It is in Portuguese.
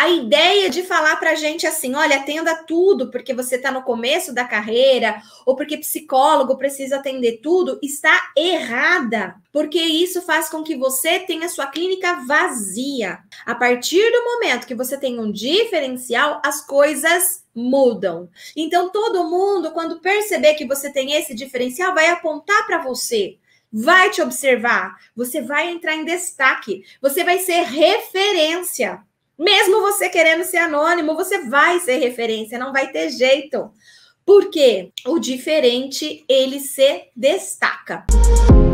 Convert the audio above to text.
a ideia de falar para a gente assim: olha, atenda tudo, porque você está no começo da carreira, ou porque psicólogo precisa atender tudo, está errada, porque isso faz com que você tenha sua clínica vazia. A partir do momento que você tem um diferencial, as coisas mudam. Então, todo mundo, quando perceber que você tem esse diferencial, vai apontar para você vai te observar, você vai entrar em destaque, você vai ser referência. Mesmo você querendo ser anônimo, você vai ser referência, não vai ter jeito. Porque o diferente ele se destaca. Música